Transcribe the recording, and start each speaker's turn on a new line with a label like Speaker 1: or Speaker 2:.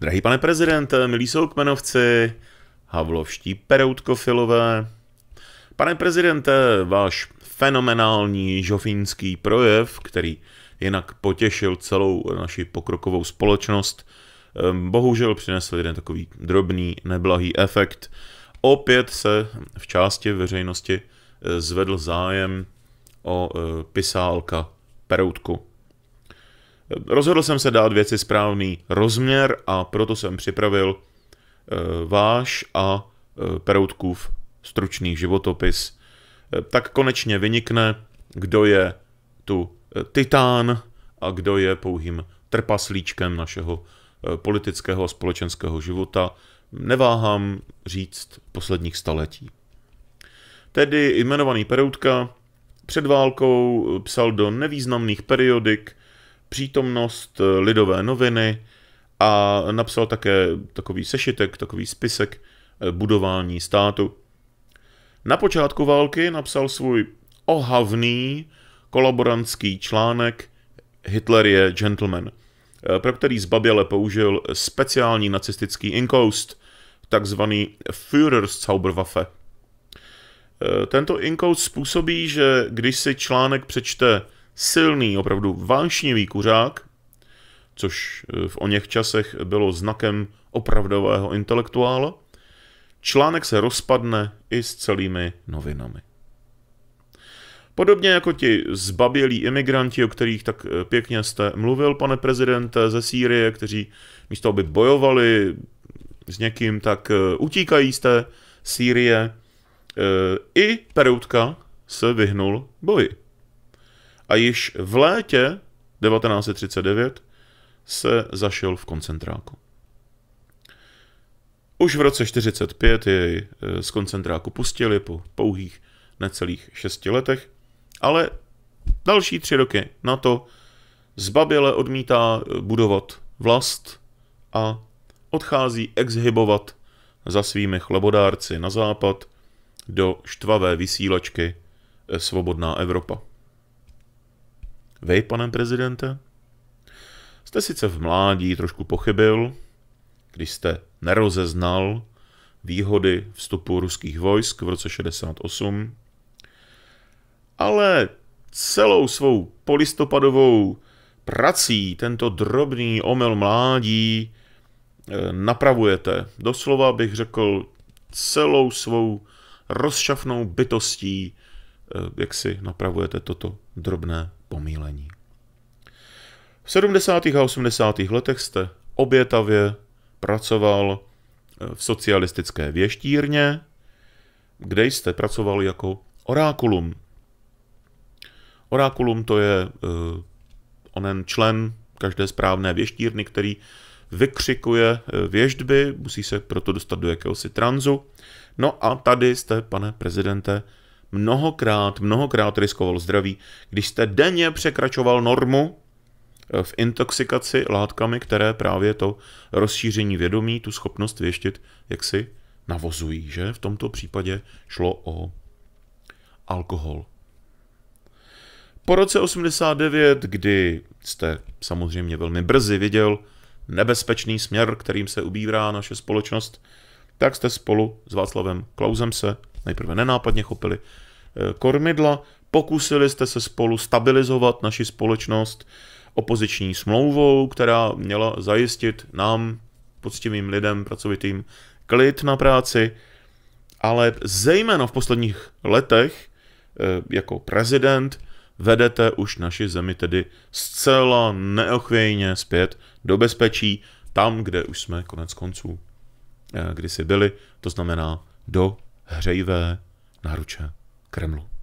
Speaker 1: Drahý pane prezidente, milí soukmenovci, havlovští peroutkofilové, pane prezidente, váš fenomenální žofínský projev, který jinak potěšil celou naši pokrokovou společnost, ehm, bohužel přinesl jeden takový drobný, neblahý efekt. Opět se v části veřejnosti eh, zvedl zájem o eh, pisálka Peroutku. Rozhodl jsem se dát věci správný rozměr a proto jsem připravil eh, váš a eh, Peroutkův stručný životopis. Eh, tak konečně vynikne, kdo je tu titán a kdo je pouhým trpaslíčkem našeho politického a společenského života, neváhám říct posledních staletí. Tedy jmenovaný Peroutka před válkou psal do nevýznamných periodik, přítomnost eh, lidové noviny a napsal také takový sešitek, takový spisek eh, budování státu. Na počátku války napsal svůj ohavný kolaborantský článek Hitler je gentleman, eh, pro který zbaběle použil speciální nacistický inkoust, takzvaný Zauberwaffe. Tento inkoust způsobí, že když si článek přečte silný, opravdu vášnivý kuřák, což eh, v o něch časech bylo znakem opravdového intelektuála, článek se rozpadne i s celými novinami. Podobně jako ti zbabělí imigranti, o kterých tak eh, pěkně jste mluvil, pane prezidente, ze Sýrie, kteří místo aby bojovali s někým, tak eh, utíkají z té Sýrie. I Peroutka se vyhnul boji a již v létě 1939 se zašel v koncentráku. Už v roce 1945 jej eh, z koncentráku pustili po pouhých necelých šesti letech, ale další tři roky na to zbaběle odmítá eh, budovat vlast a odchází exhibovat za svými chlebodárci na západ do štvavé vysílačky eh, Svobodná Evropa. Vy, pane prezidente? Jste sice v mládí trošku pochybil, když jste nerozeznal výhody vstupu ruských vojsk v roce 68, ale celou svou polistopadovou prací tento drobný omyl mládí eh, napravujete. Doslova bych řekl celou svou rozšafnou bytostí, eh, jak si napravujete toto drobné pomílení. V 70. a 80. letech jste obětavě pracoval eh, v socialistické věštírně, kde jste pracoval jako orákulum. Orákulum to je uh, onen člen každé správné věštírny, který vykřikuje eh, věždby, musí se proto dostat do jakéhosi tranzu. No a tady jste, pane prezidente, mnohokrát, mnohokrát riskoval zdraví, když jste denně překračoval normu eh, v intoxikaci látkami, které právě to rozšíření vědomí, tu schopnost věštit, jak si navozují, že v tomto případě šlo o alkohol. Po roce 89, kdy jste samozřejmě velmi brzy viděl nebezpečný směr, kterým se ubírá naše společnost, tak jste spolu s Václavem Klausem se nejprve nenápadně chopili Eh, kormidla, pokusili jste se spolu stabilizovat naši společnost opoziční smlouvou, která měla zajistit nám, poctivým lidem, pracovitým, klid na práci, ale zejména v posledních letech eh, jako prezident vedete už naši zemi tedy zcela neochvějně zpět do bezpečí, tam, kde už jsme konec konců eh, kdysi byli, to znamená do hřejvé naruče Kremlu.